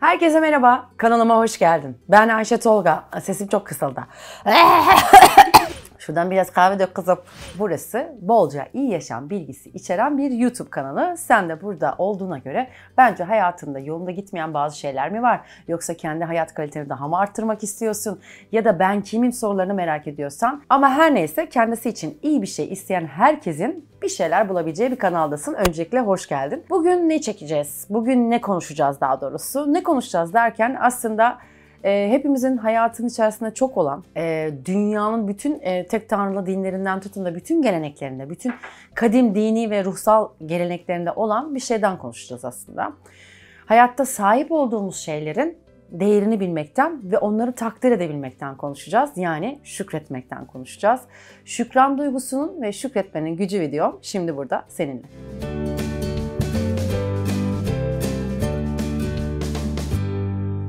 Herkese merhaba, kanalıma hoş geldin. Ben Ayşe Tolga, sesim çok kısıldı. Şuradan biraz kahve dök kızıp Burası bolca iyi yaşam bilgisi içeren bir YouTube kanalı. Sen de burada olduğuna göre bence hayatında yolunda gitmeyen bazı şeyler mi var? Yoksa kendi hayat kaliteni daha mı arttırmak istiyorsun? Ya da ben kimin sorularını merak ediyorsan. Ama her neyse kendisi için iyi bir şey isteyen herkesin bir şeyler bulabileceği bir kanaldasın. Öncelikle hoş geldin. Bugün ne çekeceğiz? Bugün ne konuşacağız daha doğrusu? Ne konuşacağız derken aslında e, hepimizin hayatın içerisinde çok olan, e, dünyanın bütün e, tek tanrılı dinlerinden tutun da bütün geleneklerinde, bütün kadim dini ve ruhsal geleneklerinde olan bir şeyden konuşacağız aslında. Hayatta sahip olduğumuz şeylerin değerini bilmekten ve onları takdir edebilmekten konuşacağız. Yani şükretmekten konuşacağız. Şükran duygusunun ve şükretmenin gücü video şimdi burada seninle. Müzik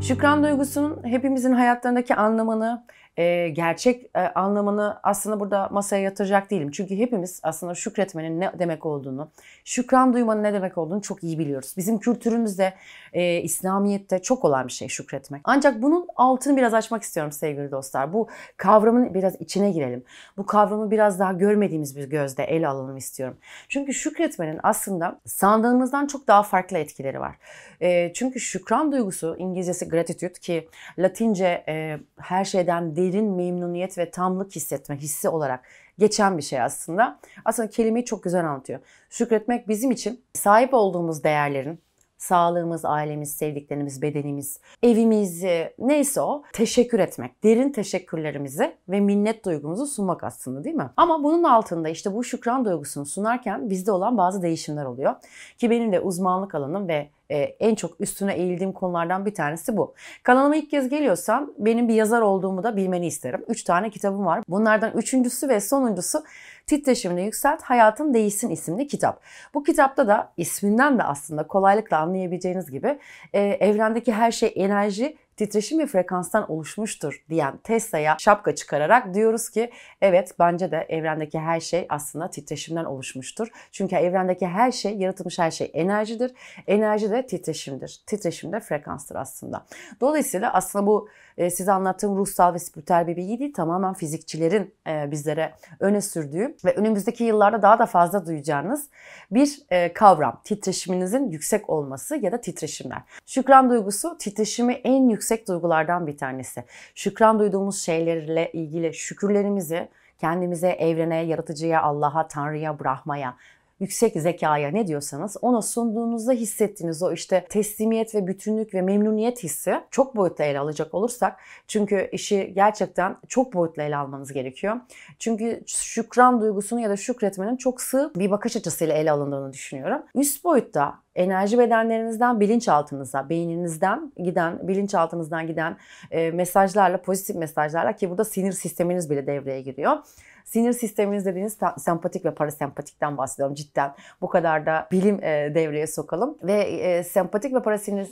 Şükran duygusunun hepimizin hayatlarındaki anlamını, e, gerçek e, anlamını aslında burada masaya yatıracak değilim. Çünkü hepimiz aslında şükretmenin ne demek olduğunu, şükran duymanın ne demek olduğunu çok iyi biliyoruz. Bizim kültürümüzde, e, İslamiyet'te çok olan bir şey şükretmek. Ancak bunun altını biraz açmak istiyorum sevgili dostlar. Bu kavramın biraz içine girelim. Bu kavramı biraz daha görmediğimiz bir gözde el alalım istiyorum. Çünkü şükretmenin aslında sandığımızdan çok daha farklı etkileri var. E, çünkü şükran duygusu, İngilizcesi gratitude ki Latince e, her şeyden değil, derin memnuniyet ve tamlık hissetme hissi olarak geçen bir şey aslında. Aslında kelimeyi çok güzel anlatıyor. Şükretmek bizim için sahip olduğumuz değerlerin, sağlığımız, ailemiz, sevdiklerimiz, bedenimiz, evimiz e, neyse o teşekkür etmek. Derin teşekkürlerimizi ve minnet duygumuzu sunmak aslında değil mi? Ama bunun altında işte bu şükran duygusunu sunarken bizde olan bazı değişimler oluyor. Ki benim de uzmanlık alanım ve ee, en çok üstüne eğildiğim konulardan bir tanesi bu. Kanalıma ilk kez geliyorsan benim bir yazar olduğumu da bilmeni isterim. Üç tane kitabım var. Bunlardan üçüncüsü ve sonuncusu Titreşimini Yükselt Hayatın Değişsin isimli kitap. Bu kitapta da isminden de aslında kolaylıkla anlayabileceğiniz gibi e, evrendeki her şey enerji titreşim ve frekanstan oluşmuştur diyen Tesla'ya şapka çıkararak diyoruz ki evet bence de evrendeki her şey aslında titreşimden oluşmuştur. Çünkü evrendeki her şey, yaratılmış her şey enerjidir. Enerji de titreşimdir. Titreşim de frekanstır aslında. Dolayısıyla aslında bu e, size anlattığım ruhsal ve spiritüel bir bilgi değil tamamen fizikçilerin e, bizlere öne sürdüğü ve önümüzdeki yıllarda daha da fazla duyacağınız bir e, kavram. Titreşiminizin yüksek olması ya da titreşimler. Şükran duygusu titreşimi en yüksek duygulardan bir tanesi. Şükran duyduğumuz şeylerle ilgili şükürlerimizi kendimize, evrene, yaratıcıya, Allah'a, Tanrı'ya, Brahma'ya yüksek zekaya ne diyorsanız ona sunduğunuzda hissettiğiniz o işte teslimiyet ve bütünlük ve memnuniyet hissi çok boyutta ele alacak olursak çünkü işi gerçekten çok boyutlu ele almanız gerekiyor. Çünkü şükran duygusunu ya da şükretmenin çok sığ bir bakış açısıyla ele alındığını düşünüyorum. Üst boyutta enerji bedenlerinizden bilinçaltınıza, beyninizden giden, bilinçaltınızdan giden e, mesajlarla, pozitif mesajlarla ki burada sinir sisteminiz bile devreye giriyor. Sinir sisteminiz dediğiniz sempatik ve parasempatikten bahsediyorum cidden. Bu kadar da bilim e, devreye sokalım. Ve e, sempatik ve parasinir,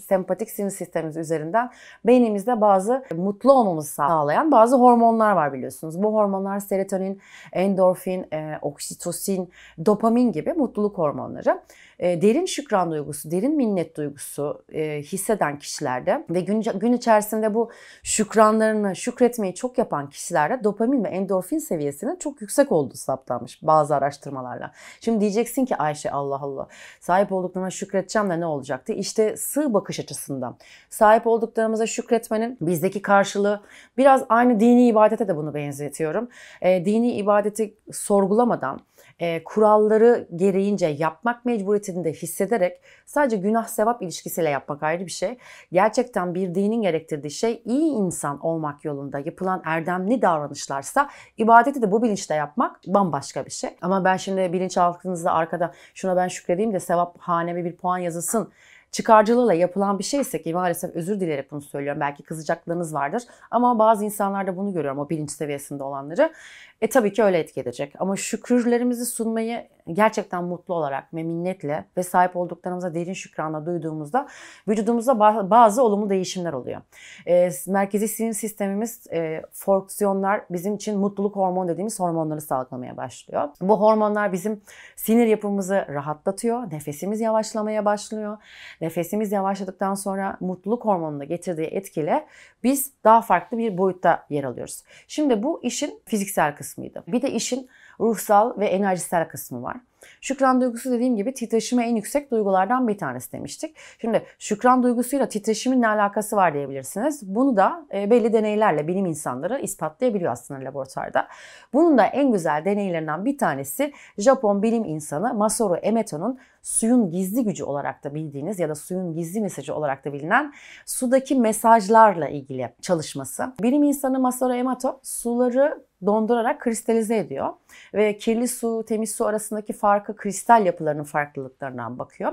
sinir sistemimiz üzerinden beynimizde bazı mutlu olmamızı sağlayan bazı hormonlar var biliyorsunuz. Bu hormonlar serotonin, endorfin, e, oksitosin, dopamin gibi mutluluk hormonları. Ee, derin şükran duygusu, derin minnet duygusu e, hisseden kişilerde ve gün, gün içerisinde bu şükranlarını, şükretmeyi çok yapan kişilerde dopamin ve endorfin seviyesinin çok yüksek olduğu saptanmış bazı araştırmalarla. Şimdi diyeceksin ki Ayşe Allah Allah sahip olduklarına şükredeceğim de ne olacaktı? İşte sığ bakış açısından sahip olduklarımıza şükretmenin bizdeki karşılığı biraz aynı dini ibadete de bunu benzetiyorum. E, dini ibadeti sorgulamadan e, kuralları gereğince yapmak mecburiyetini de hissederek sadece günah sevap ilişkisiyle yapmak ayrı bir şey. Gerçekten bir dinin gerektirdiği şey iyi insan olmak yolunda yapılan erdemli davranışlarsa ibadeti de bu bilinçle yapmak bambaşka bir şey. Ama ben şimdi bilinçaltınızda arkada şuna ben şükredeyim de sevap haneme bir puan yazılsın çıkarcılığıyla yapılan bir şeyse ki maalesef özür dileyerek bunu söylüyorum. Belki kızacaklarınız vardır ama bazı insanlarda bunu görüyorum o bilinç seviyesinde olanları. E tabii ki öyle etki edecek. Ama şükürlerimizi sunmayı gerçekten mutlu olarak ve minnetle ve sahip olduklarımıza derin şükranla duyduğumuzda vücudumuzda bazı olumlu değişimler oluyor. E, merkezi sinir sistemimiz e, fonksiyonlar bizim için mutluluk hormonu dediğimiz hormonları salgılamaya başlıyor. Bu hormonlar bizim sinir yapımızı rahatlatıyor. Nefesimiz yavaşlamaya başlıyor. Nefesimiz yavaşladıktan sonra mutluluk hormonunda getirdiği etkiyle biz daha farklı bir boyutta yer alıyoruz. Şimdi bu işin fiziksel kısmı kısmıydı. Bir de işin ruhsal ve enerjisel kısmı var. Şükran duygusu dediğim gibi titreşime en yüksek duygulardan bir tanesi demiştik. Şimdi şükran duygusuyla titreşimin ne alakası var diyebilirsiniz. Bunu da e, belli deneylerle bilim insanları ispatlayabiliyor aslında laboratuvarda. Bunun da en güzel deneylerinden bir tanesi Japon bilim insanı Masaru Emeto'nun suyun gizli gücü olarak da bildiğiniz ya da suyun gizli mesajı olarak da bilinen sudaki mesajlarla ilgili çalışması. Bilim insanı Masaru Emoto suları dondurarak kristalize ediyor ve kirli su, temiz su arasındaki farkı kristal yapılarının farklılıklarından bakıyor.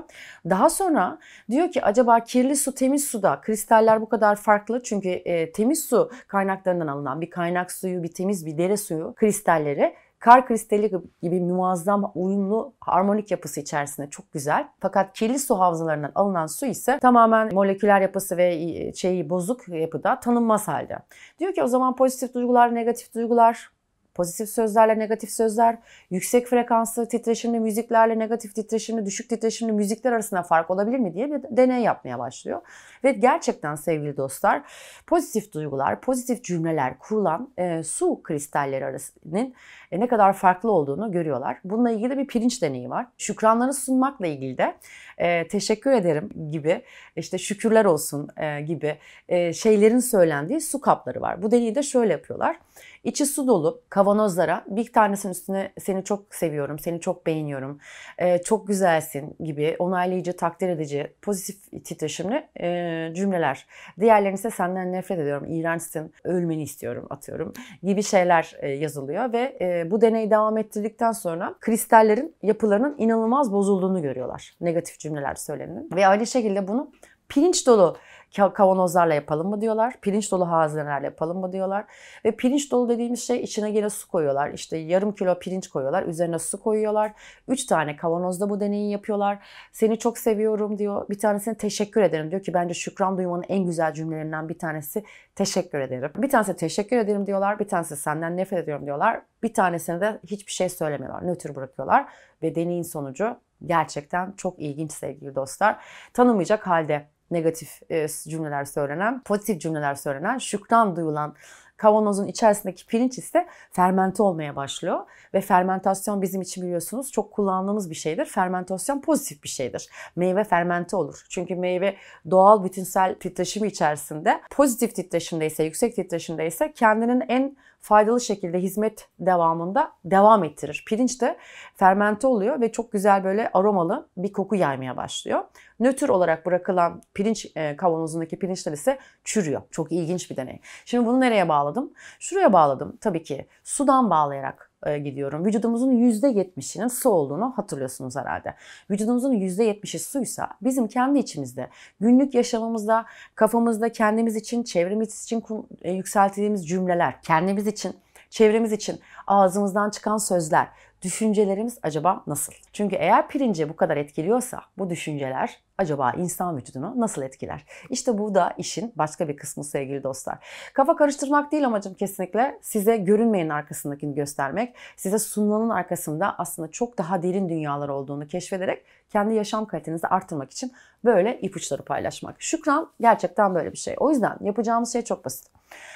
Daha sonra diyor ki acaba kirli su, temiz suda kristaller bu kadar farklı çünkü e, temiz su kaynaklarından alınan bir kaynak suyu, bir temiz bir dere suyu kristalleri kar kristali gibi muazzam uyumlu harmonik yapısı içerisinde çok güzel. Fakat kirli su havzalarından alınan su ise tamamen moleküler yapısı ve şeyi bozuk yapıda tanınmaz halde. Diyor ki o zaman pozitif duygular, negatif duygular pozitif sözlerle negatif sözler, yüksek frekanslı titreşimli müziklerle negatif titreşimli, düşük titreşimli müzikler arasında fark olabilir mi diye bir deney yapmaya başlıyor. Ve gerçekten sevgili dostlar pozitif duygular, pozitif cümleler kurulan e, su kristalleri arasının e, ne kadar farklı olduğunu görüyorlar. Bununla ilgili de bir pirinç deneyi var. Şükranlarını sunmakla ilgili de e, teşekkür ederim gibi işte şükürler olsun e, gibi e, şeylerin söylendiği su kapları var. Bu deneyi de şöyle yapıyorlar. İçi su dolu kavanozlara bir tanesinin üstüne seni çok seviyorum, seni çok beğeniyorum, e, çok güzelsin gibi onaylayıcı, takdir edici, pozitif titreşimli e, cümleler. Diğerlerini ise senden nefret ediyorum, iğrençsin, ölmeni istiyorum atıyorum gibi şeyler e, yazılıyor ve e, bu deneyi devam ettirdikten sonra kristallerin yapılarının inanılmaz bozulduğunu görüyorlar. Negatif cümleler söylenin ve aynı şekilde bunu pirinç dolu kavanozlarla yapalım mı diyorlar. Pirinç dolu hazinelerle yapalım mı diyorlar. Ve pirinç dolu dediğimiz şey içine yine su koyuyorlar. İşte yarım kilo pirinç koyuyorlar. Üzerine su koyuyorlar. Üç tane kavanozda bu deneyi yapıyorlar. Seni çok seviyorum diyor. Bir tanesine teşekkür ederim diyor ki bence şükran duymanın en güzel cümlelerinden bir tanesi teşekkür ederim. Bir tanesi teşekkür ederim diyorlar. Bir tanesi senden nefret ediyorum diyorlar. Bir tanesine de hiçbir şey söylemiyorlar. Nötr bırakıyorlar. Ve deneyin sonucu gerçekten çok ilginç sevgili dostlar. Tanımayacak halde negatif e, cümleler söylenen, pozitif cümleler söylenen, şükran duyulan kavanozun içerisindeki pirinç ise fermente olmaya başlıyor. Ve fermentasyon bizim için biliyorsunuz çok kullandığımız bir şeydir. Fermentasyon pozitif bir şeydir. Meyve fermente olur. Çünkü meyve doğal bütünsel titreşimi içerisinde pozitif titreşimde ise, yüksek titreşimde ise kendinin en faydalı şekilde hizmet devamında devam ettirir. Pirinç de fermente oluyor ve çok güzel böyle aromalı bir koku yaymaya başlıyor. Nötr olarak bırakılan pirinç e, kavanozundaki pirinçler ise çürüyor. Çok ilginç bir deney. Şimdi bunu nereye bağladım? Şuraya bağladım. Tabii ki sudan bağlayarak e, gidiyorum. Vücudumuzun %70'inin su olduğunu hatırlıyorsunuz herhalde. Vücudumuzun %70'i suysa bizim kendi içimizde, günlük yaşamımızda, kafamızda kendimiz için, çevremiz için e, yükselttiğimiz cümleler, kendimiz için, çevremiz için ağzımızdan çıkan sözler, düşüncelerimiz acaba nasıl? Çünkü eğer pirince bu kadar etkiliyorsa bu düşünceler acaba insan vücudunu nasıl etkiler? İşte bu da işin başka bir kısmı sevgili dostlar. Kafa karıştırmak değil amacım kesinlikle. Size görünmeyin arkasındakini göstermek, size sunulanın arkasında aslında çok daha derin dünyalar olduğunu keşfederek kendi yaşam kalitenizi artırmak için böyle ipuçları paylaşmak. Şükran gerçekten böyle bir şey. O yüzden yapacağımız şey çok basit.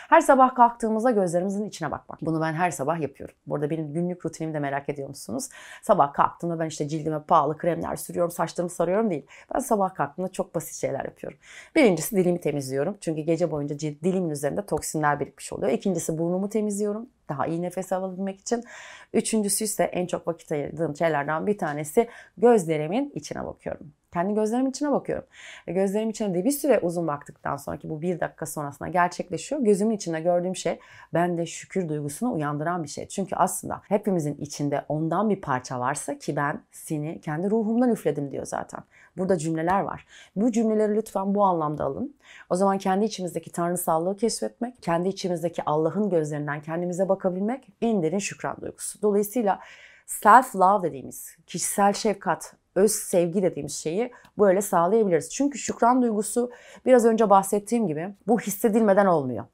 Her sabah kalktığımızda gözlerimizin içine bakmak. Bunu ben her sabah yapıyorum. Burada benim günlük rutinimi de merak ediyor musunuz? Sabah kalktığımda ben işte cildime pahalı kremler sürüyorum, saçlarımı sarıyorum değil. Ben sabah kalktığımda çok basit şeyler yapıyorum. Birincisi dilimi temizliyorum. Çünkü gece boyunca dilimin üzerinde toksinler birikmiş oluyor. İkincisi burnumu temizliyorum daha iyi nefes alabilmek için. Üçüncüsü ise en çok vakit ayırdığım şeylerden bir tanesi gözlerimin içine bakıyorum. Kendi gözlerimin içine bakıyorum. E gözlerim içine de bir süre uzun baktıktan sonra ki bu bir dakika sonrasında gerçekleşiyor. Gözümün içinde gördüğüm şey bende şükür duygusunu uyandıran bir şey. Çünkü aslında hepimizin içinde ondan bir parça varsa ki ben seni kendi ruhumdan üfledim diyor zaten. Burada cümleler var. Bu cümleleri lütfen bu anlamda alın. O zaman kendi içimizdeki tanrısallığı keşfetmek, kendi içimizdeki Allah'ın gözlerinden kendimize bakmak kalkabilmek en derin şükran duygusu. Dolayısıyla self love dediğimiz kişisel şefkat, öz sevgi dediğimiz şeyi böyle sağlayabiliriz. Çünkü şükran duygusu biraz önce bahsettiğim gibi bu hissedilmeden olmuyor.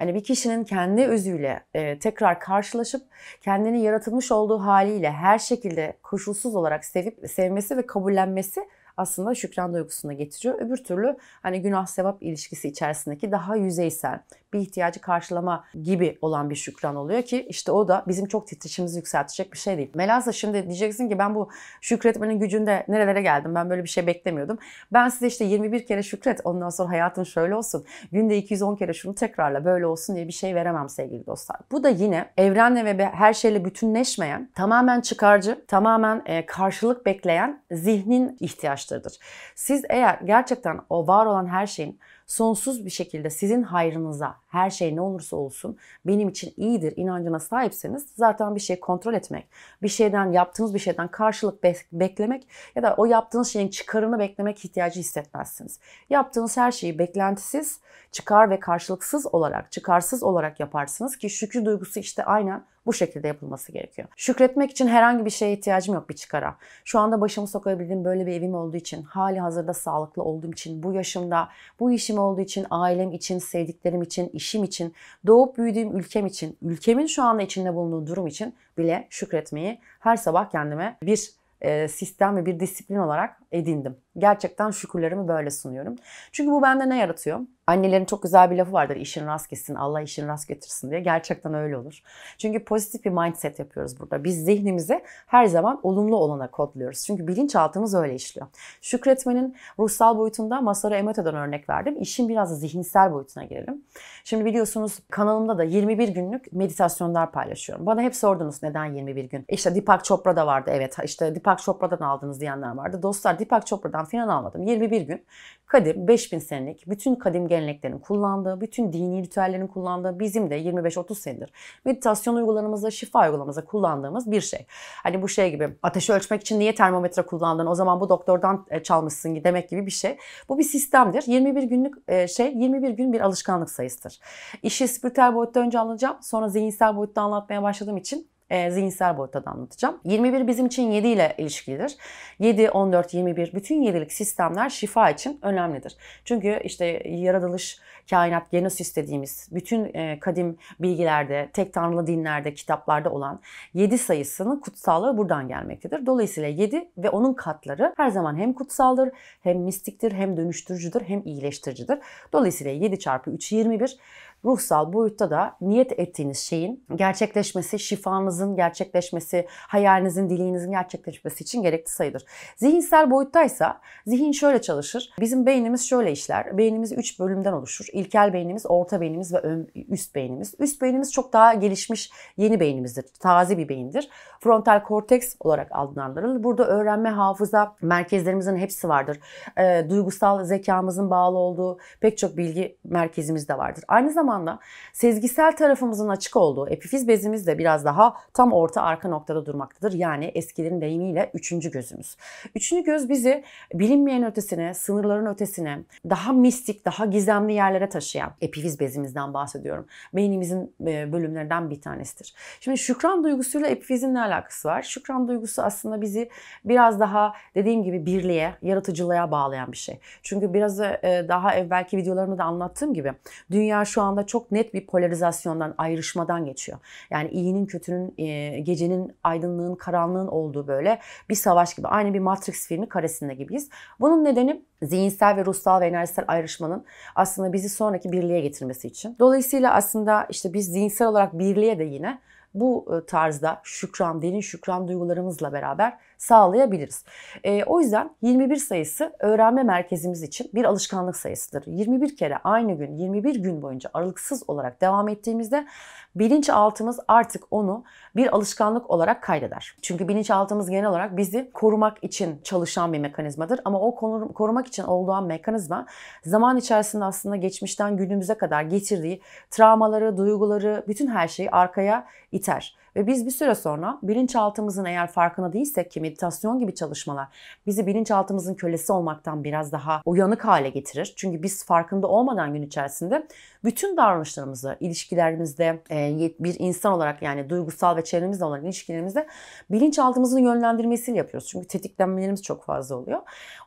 Yani bir kişinin kendi özüyle e, tekrar karşılaşıp kendini yaratılmış olduğu haliyle her şekilde koşulsuz olarak sevip sevmesi ve kabullenmesi aslında şükran duygusuna getiriyor. Öbür türlü hani günah sevap ilişkisi içerisindeki daha yüzeysel bir ihtiyacı karşılama gibi olan bir şükran oluyor ki işte o da bizim çok titreşimimizi yükseltecek bir şey değil. Melasa şimdi diyeceksin ki ben bu şükretmenin gücünde nerelere geldim ben böyle bir şey beklemiyordum. Ben size işte 21 kere şükret ondan sonra hayatın şöyle olsun günde 210 kere şunu tekrarla böyle olsun diye bir şey veremem sevgili dostlar. Bu da yine evrenle ve her şeyle bütünleşmeyen tamamen çıkarcı tamamen e, karşılık bekleyen zihnin ihtiyaçlarıdır. Siz eğer gerçekten o var olan her şeyin sonsuz bir şekilde sizin hayrınıza her şey ne olursa olsun benim için iyidir inancına sahipseniz zaten bir şey kontrol etmek, bir şeyden yaptığınız bir şeyden karşılık beklemek ya da o yaptığınız şeyin çıkarını beklemek ihtiyacı hissetmezsiniz. Yaptığınız her şeyi beklentisiz, çıkar ve karşılıksız olarak, çıkarsız olarak yaparsınız ki şükür duygusu işte aynen bu şekilde yapılması gerekiyor. Şükretmek için herhangi bir şeye ihtiyacım yok bir çıkara. Şu anda başımı sokabildiğim böyle bir evim olduğu için, hali hazırda sağlıklı olduğum için, bu yaşımda, bu işim olduğu için, ailem için, sevdiklerim için, işim için, doğup büyüdüğüm ülkem için, ülkemin şu anda içinde bulunduğu durum için bile şükretmeyi her sabah kendime bir e, sistem ve bir disiplin olarak edindim. Gerçekten şükürlerimi böyle sunuyorum. Çünkü bu bende ne yaratıyor? Annelerin çok güzel bir lafı vardır. İşin rast gitsin, Allah işin rast getirsin diye. Gerçekten öyle olur. Çünkü pozitif bir mindset yapıyoruz burada. Biz zihnimizi her zaman olumlu olana kodluyoruz. Çünkü bilinçaltımız öyle işliyor. Şükretmenin ruhsal boyutunda Masaru Emoto'dan örnek verdim. İşin biraz da zihinsel boyutuna girelim. Şimdi biliyorsunuz kanalımda da 21 günlük meditasyonlar paylaşıyorum. Bana hep sordunuz neden 21 gün? İşte Deepak Chopra da vardı evet. işte Deepak Chopra'dan aldınız diyenler vardı. Dostlar Deepak Chopra'dan falan almadım. 21 gün kadim 5000 senelik bütün kadim geleneklerin kullandığı, bütün dini ritüellerin kullandığı, bizim de 25-30 senedir meditasyon uygulamamızda, şifa uygulamamızda kullandığımız bir şey. Hani bu şey gibi ateşi ölçmek için niye termometre kullandın, o zaman bu doktordan e, çalmışsın demek gibi bir şey. Bu bir sistemdir. 21 günlük e, şey, 21 gün bir alışkanlık sayısıdır. İşi spiritüel boyutta önce anlatacağım, sonra zihinsel boyutta anlatmaya başladığım için e, zihinsel boyutta da anlatacağım. 21 bizim için 7 ile ilişkilidir. 7, 14, 21 bütün 7'lik sistemler şifa için önemlidir. Çünkü işte yaratılış, kainat, genosis dediğimiz bütün e, kadim bilgilerde, tek tanrılı dinlerde, kitaplarda olan 7 sayısının kutsallığı buradan gelmektedir. Dolayısıyla 7 ve onun katları her zaman hem kutsaldır, hem mistiktir, hem dönüştürücüdür, hem iyileştiricidir. Dolayısıyla 7 çarpı 3 21 ruhsal boyutta da niyet ettiğiniz şeyin gerçekleşmesi, şifanızın gerçekleşmesi, hayalinizin, dileğinizin gerçekleşmesi için gerekli sayılır. Zihinsel boyuttaysa zihin şöyle çalışır. Bizim beynimiz şöyle işler. Beynimiz 3 bölümden oluşur. İlkel beynimiz, orta beynimiz ve ön, üst beynimiz. Üst beynimiz çok daha gelişmiş yeni beynimizdir. Taze bir beyindir. Frontal korteks olarak adlandırılır. Burada öğrenme, hafıza merkezlerimizin hepsi vardır. E, duygusal zekamızın bağlı olduğu pek çok bilgi merkezimiz de vardır. Aynı zamanda zamanda sezgisel tarafımızın açık olduğu epifiz bezimiz de biraz daha tam orta arka noktada durmaktadır. Yani eskilerin deyimiyle üçüncü gözümüz. Üçüncü göz bizi bilinmeyen ötesine, sınırların ötesine, daha mistik, daha gizemli yerlere taşıyan epifiz bezimizden bahsediyorum. Beynimizin e, bölümlerinden bir tanesidir. Şimdi şükran duygusuyla epifizin ne alakası var? Şükran duygusu aslında bizi biraz daha dediğim gibi birliğe, yaratıcılığa bağlayan bir şey. Çünkü biraz e, daha evvelki videolarımda da anlattığım gibi dünya şu an anda çok net bir polarizasyondan, ayrışmadan geçiyor. Yani iyinin, kötünün, e, gecenin, aydınlığın, karanlığın olduğu böyle bir savaş gibi. Aynı bir Matrix filmi karesinde gibiyiz. Bunun nedeni zihinsel ve ruhsal ve enerjisel ayrışmanın aslında bizi sonraki birliğe getirmesi için. Dolayısıyla aslında işte biz zihinsel olarak birliğe de yine bu e, tarzda şükran, derin şükran duygularımızla beraber sağlayabiliriz. E, o yüzden 21 sayısı öğrenme merkezimiz için bir alışkanlık sayısıdır. 21 kere aynı gün 21 gün boyunca aralıksız olarak devam ettiğimizde bilinçaltımız artık onu bir alışkanlık olarak kaydeder. Çünkü bilinçaltımız genel olarak bizi korumak için çalışan bir mekanizmadır ama o korumak için olan mekanizma zaman içerisinde aslında geçmişten günümüze kadar getirdiği travmaları, duyguları, bütün her şeyi arkaya iter. Ve biz bir süre sonra bilinçaltımızın eğer farkına değilsek kimi meditasyon gibi çalışmalar bizi bilinçaltımızın kölesi olmaktan biraz daha uyanık hale getirir. Çünkü biz farkında olmadan gün içerisinde bütün davranışlarımızı, ilişkilerimizde e, bir insan olarak yani duygusal ve çevremizle olan ilişkilerimizde bilinçaltımızın yönlendirmesiyle yapıyoruz. Çünkü tetiklenmelerimiz çok fazla oluyor.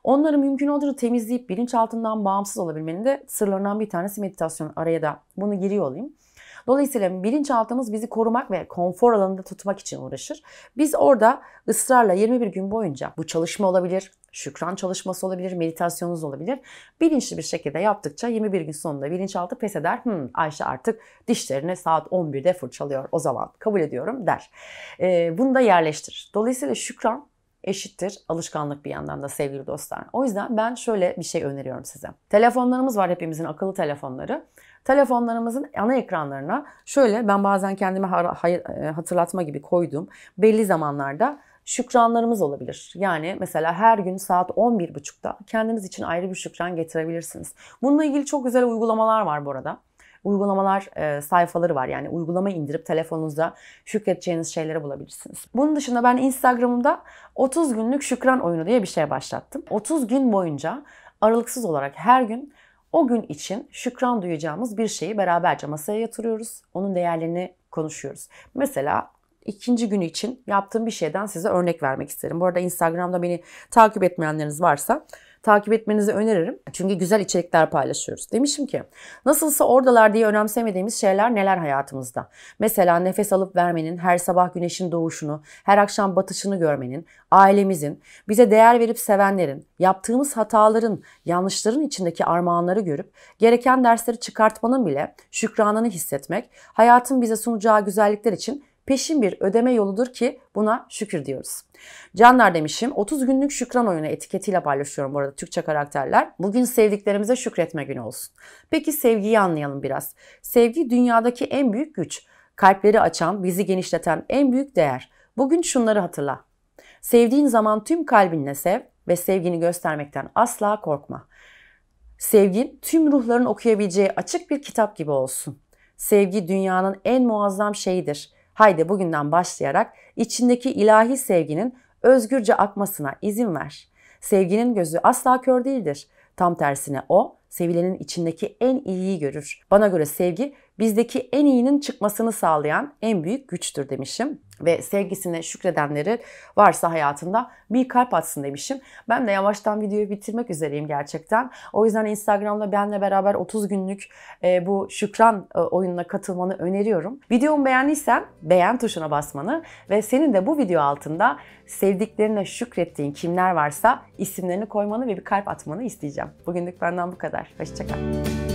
Onları mümkün olduğu temizleyip bilinçaltından bağımsız olabilmenin de sırlarından bir tanesi meditasyon. Araya da bunu giriyor olayım. Dolayısıyla bilinçaltımız bizi korumak ve konfor alanında tutmak için uğraşır. Biz orada ısrarla 21 gün boyunca bu çalışma olabilir, şükran çalışması olabilir, meditasyonunuz olabilir. Bilinçli bir şekilde yaptıkça 21 gün sonunda bilinçaltı pes eder. Hmm, Ayşe artık dişlerini saat 11'de fırçalıyor o zaman kabul ediyorum der. Ee, bunu da yerleştirir. Dolayısıyla şükran eşittir alışkanlık bir yandan da sevgili dostlar. O yüzden ben şöyle bir şey öneriyorum size. Telefonlarımız var hepimizin akıllı telefonları. Telefonlarımızın ana ekranlarına şöyle ben bazen kendime e, hatırlatma gibi koydum. Belli zamanlarda şükranlarımız olabilir. Yani mesela her gün saat 11.30'da kendiniz için ayrı bir şükran getirebilirsiniz. Bununla ilgili çok güzel uygulamalar var bu arada uygulamalar e, sayfaları var. Yani uygulama indirip telefonunuzda şükredeceğiniz şeyleri bulabilirsiniz. Bunun dışında ben Instagram'da 30 günlük şükran oyunu diye bir şey başlattım. 30 gün boyunca aralıksız olarak her gün o gün için şükran duyacağımız bir şeyi beraberce masaya yatırıyoruz. Onun değerlerini konuşuyoruz. Mesela ikinci günü için yaptığım bir şeyden size örnek vermek isterim. Bu arada Instagram'da beni takip etmeyenleriniz varsa takip etmenizi öneririm. Çünkü güzel içerikler paylaşıyoruz. Demişim ki nasılsa oradalar diye önemsemediğimiz şeyler neler hayatımızda? Mesela nefes alıp vermenin, her sabah güneşin doğuşunu, her akşam batışını görmenin, ailemizin, bize değer verip sevenlerin, yaptığımız hataların, yanlışların içindeki armağanları görüp gereken dersleri çıkartmanın bile şükranını hissetmek, hayatın bize sunacağı güzellikler için peşin bir ödeme yoludur ki buna şükür diyoruz. Canlar demişim 30 günlük şükran oyunu etiketiyle paylaşıyorum bu arada Türkçe karakterler. Bugün sevdiklerimize şükretme günü olsun. Peki sevgiyi anlayalım biraz. Sevgi dünyadaki en büyük güç. Kalpleri açan, bizi genişleten en büyük değer. Bugün şunları hatırla. Sevdiğin zaman tüm kalbinle sev ve sevgini göstermekten asla korkma. Sevgin tüm ruhların okuyabileceği açık bir kitap gibi olsun. Sevgi dünyanın en muazzam şeyidir. Haydi bugünden başlayarak içindeki ilahi sevginin özgürce akmasına izin ver. Sevginin gözü asla kör değildir. Tam tersine o, sevilenin içindeki en iyiyi görür. Bana göre sevgi bizdeki en iyinin çıkmasını sağlayan en büyük güçtür demişim ve sevgisine şükredenleri varsa hayatında bir kalp atsın demişim. Ben de yavaştan videoyu bitirmek üzereyim gerçekten. O yüzden Instagram'da benle beraber 30 günlük e, bu şükran e, oyununa katılmanı öneriyorum. Videomu beğendiysen beğen tuşuna basmanı ve senin de bu video altında sevdiklerine şükrettiğin kimler varsa isimlerini koymanı ve bir kalp atmanı isteyeceğim. Bugünlük benden bu kadar. Hoşçakal.